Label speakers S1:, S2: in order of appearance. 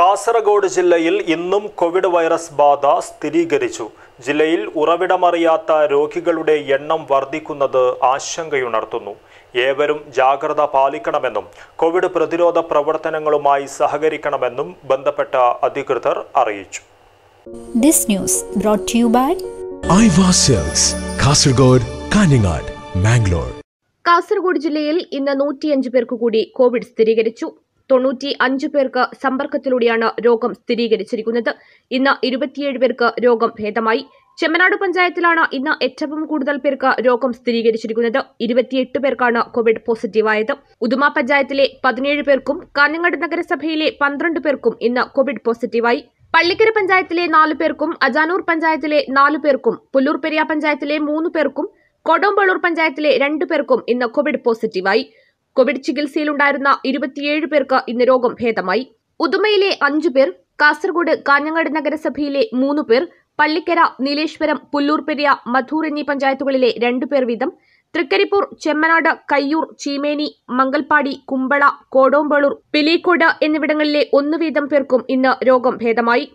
S1: കാസർഗോഡ് ജില്ലയിൽ ഇന്നും Covid virus ബാധ സ്ഥിരീകരിച്ചു ജില്ലയിൽ ഉറവിടമറിയാത്ത രോഗികളുടെ എണ്ണം വർദ്ധിക്കുന്നത് ആശങ്കയുണർത്തുന്നു ഏവരും ജാഗ്രത പാലിക്കണമെന്നും കോവിഡ് പ്രതിരോധ പ്രവർത്തനങ്ങളുമായി സഹകരിക്കണമെന്നും ബന്ധപ്പെട്ട അധികൃതർ അറിയിച്ചു
S2: കാസർഗോഡ്
S3: കാസർഗോഡ് ജില്ലയിൽ ഇന്ന് നൂറ്റിയഞ്ച് പേർക്ക് കൂടി കോവിഡ് സ്ഥിരീകരിച്ചു തൊണ്ണൂറ്റി അഞ്ച് പേർക്ക് സമ്പർക്കത്തിലൂടെയാണ് രോഗം സ്ഥിരീകരിച്ചിരിക്കുന്നത് ഇന്ന് ഇരുപത്തിയേഴ് പേർക്ക് രോഗം ഭേദമായി ചെമ്മനാട് പഞ്ചായത്തിലാണ് ഇന്ന് ഏറ്റവും കൂടുതൽ പേർക്ക് രോഗം സ്ഥിരീകരിച്ചിരിക്കുന്നത് ഇരുപത്തിയെട്ട് പേർക്കാണ് കോവിഡ് പോസിറ്റീവായത് ഉദുമ പഞ്ചായത്തിലെ പതിനേഴ് പേർക്കും കാഞ്ഞങ്ങാട് നഗരസഭയിലെ പന്ത്രണ്ട് പേർക്കും ഇന്ന് കോവിഡ് പോസിറ്റീവായി പള്ളിക്കര പഞ്ചായത്തിലെ നാല് പേർക്കും അജാനൂർ പഞ്ചായത്തിലെ നാല് പേർക്കും പുല്ലൂർ പെരിയ പഞ്ചായത്തിലെ മൂന്ന് പേർക്കും കൊടോമ്പള്ളൂർ പഞ്ചായത്തിലെ രണ്ട് പേർക്കും ഇന്ന് കോവിഡ് പോസിറ്റീവായി കോവിഡ് ചികിത്സയിലുണ്ടായിരുന്ന ഇരുപത്തിയേഴ് പേർക്ക് ഇന്ന് രോഗം ഭേദമായി ഉദുമയിലെ അഞ്ചു പേർ കാസർഗോഡ് കാഞ്ഞങ്ങാട് നഗരസഭയിലെ മൂന്ന് പേർ പള്ളിക്കര നീലേശ്വരം പുല്ലൂർപ്പെരിയ മധൂർ എന്നീ പഞ്ചായത്തുകളിലെ രണ്ടു പേർ വീതം തൃക്കരിപ്പൂർ ചെമ്മനാട് കയ്യൂർ ചീമേനി മംഗൽപ്പാടി കുമ്പള കോടോമ്പളൂർ പിലീക്കോട് എന്നിവിടങ്ങളിലെ ഒന്നു വീതം പേർക്കും ഇന്ന് രോഗം ഭേദമായി